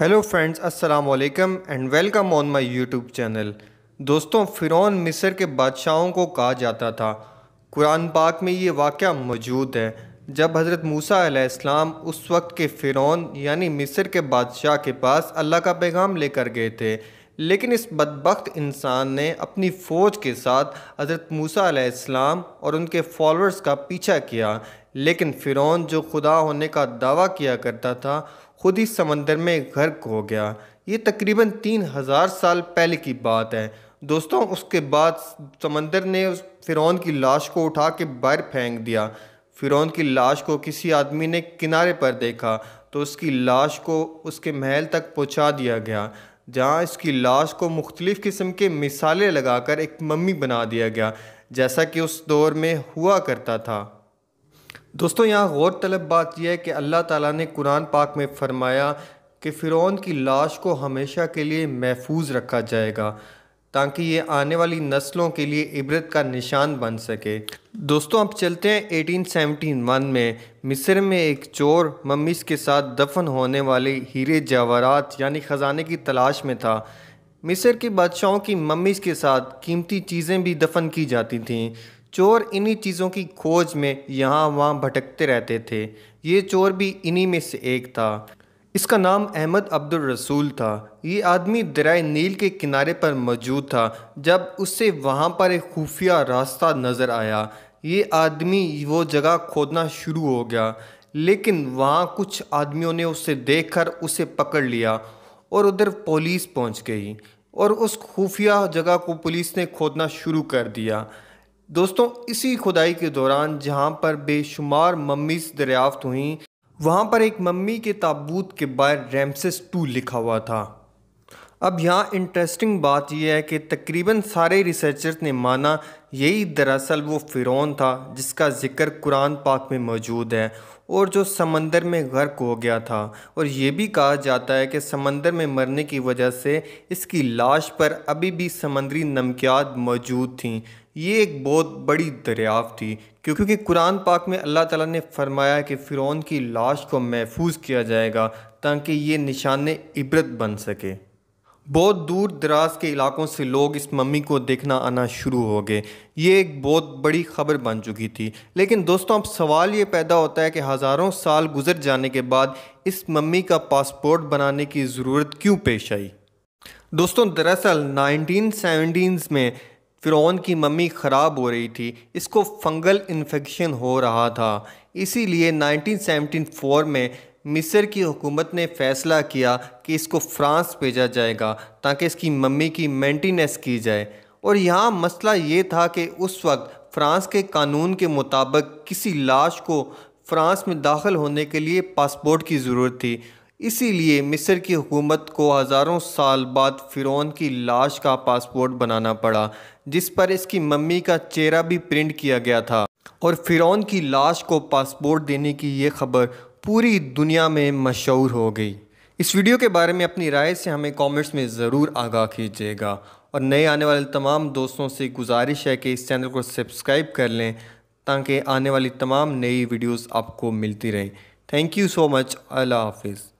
hello friends अस्सलाम वालेकुम and welcome on my YouTube channel दोस्तों फ़िरौन मिस्र के बादशाहों को कहा जाता था कुरान पाक में ये वाक़ मौजूद है जब हज़रत मूसा इस्लाम उस वक्त के फ़िरौन यानी मिस्र के बादशाह के पास अल्लाह का पैगाम लेकर गए थे लेकिन इस बदबخت इंसान ने अपनी फ़ौज के साथ हज़रत मूसा इस्लाम और उनके फॉलोअर्स का पीछा किया लेकिन फ़िरौन जो खुदा होने का दावा किया करता था खुद ही समंदर में गर्क हो गया ये तकरीबन तीन हज़ार साल पहले की बात है दोस्तों उसके बाद समंदर ने उस फ़िरौन की लाश को उठा के बाहर फेंक दिया फ़िरौन की लाश को किसी आदमी ने किनारे पर देखा तो उसकी लाश को उसके महल तक पहुंचा दिया गया जहाँ इसकी लाश को मुख्तलिफ़ किस्म के मिसालें लगाकर एक मम्मी बना दिया गया जैसा कि उस दौर में हुआ करता था दोस्तों यहाँ गौर तलब बात यह है कि अल्लाह ताला ने कुरान पाक में फरमाया कि फ़िरौन की लाश को हमेशा के लिए महफूज रखा जाएगा ताकि ये आने वाली नस्लों के लिए इबरत का निशान बन सके दोस्तों अब चलते हैं 1871 में मिस्र में एक चोर मम्मीस के साथ दफन होने वाले हीरे जावरात यानी ख़जाने की तलाश में था मिस्र के बादशाहों की मम्मीस के साथ कीमती चीज़ें भी दफन की जाती थीं चोर इन्हीं चीज़ों की खोज में यहाँ वहाँ भटकते रहते थे ये चोर भी इन्हीं में से एक था इसका नाम अहमद अब्दुल रसूल था ये आदमी दराय नील के किनारे पर मौजूद था जब उससे वहाँ पर एक खुफिया रास्ता नज़र आया ये आदमी वो जगह खोदना शुरू हो गया लेकिन वहाँ कुछ आदमियों ने उसे देखकर उसे पकड़ लिया और उधर पुलिस पहुँच गई और उस खुफिया जगह को पुलिस ने खोदना शुरू कर दिया दोस्तों इसी खुदाई के दौरान जहाँ पर बेशुमार मम्मीज़ दरियाफ्त हुई वहाँ पर एक मम्मी के ताबूत के बाहर रैमसेस टू लिखा हुआ था अब यहाँ इंटरेस्टिंग बात यह है कि तकरीबन सारे रिसर्चर्स ने माना यही दरअसल वो फ़िरौन था जिसका ज़िक्र कुरान पाक में मौजूद है और जो समंदर में गर्क हो गया था और ये भी कहा जाता है कि समंदर में मरने की वजह से इसकी लाश पर अभी भी समंदरी नमकियात मौजूद थीं ये एक बहुत बड़ी दरियाफ़ थी क्योंकि कुरान पाक में अल्लाह ताला ने फरमाया कि फ़िरौन की लाश को महफूज किया जाएगा ताकि ये निशान इबरत बन सके बहुत दूर दराज के इलाकों से लोग इस मम्मी को देखना आना शुरू हो गए ये एक बहुत बड़ी खबर बन चुकी थी लेकिन दोस्तों अब सवाल ये पैदा होता है कि हज़ारों साल गुजर जाने के बाद इस मम्मी का पासपोर्ट बनाने की ज़रूरत क्यों पेश आई दोस्तों दरअसल नाइनटीन में फ़िरौन की मम्मी ख़राब हो रही थी इसको फंगल इन्फेक्शन हो रहा था इसीलिए 1974 में मिस्र की हुकूमत ने फैसला किया कि इसको फ्रांस भेजा जाएगा ताकि इसकी मम्मी की मेंटेनेंस की जाए और यहाँ मसला ये था कि उस वक्त फ्रांस के कानून के मुताबिक किसी लाश को फ्रांस में दाखिल होने के लिए पासपोर्ट की ज़रूरत थी इसीलिए मिस्र की हुकूमत को हज़ारों साल बाद फ़िरौन की लाश का पासपोर्ट बनाना पड़ा जिस पर इसकी मम्मी का चेहरा भी प्रिंट किया गया था और फ़िरौन की लाश को पासपोर्ट देने की ये खबर पूरी दुनिया में मशहूर हो गई इस वीडियो के बारे में अपनी राय से हमें कमेंट्स में ज़रूर आगाह कीजिएगा और नए आने वाले तमाम दोस्तों से गुजारिश है कि इस चैनल को सब्सक्राइब कर लें ताकि आने वाली तमाम नई वीडियोज़ आपको मिलती रहें थैंक यू सो मच अल्लाह हाफिज़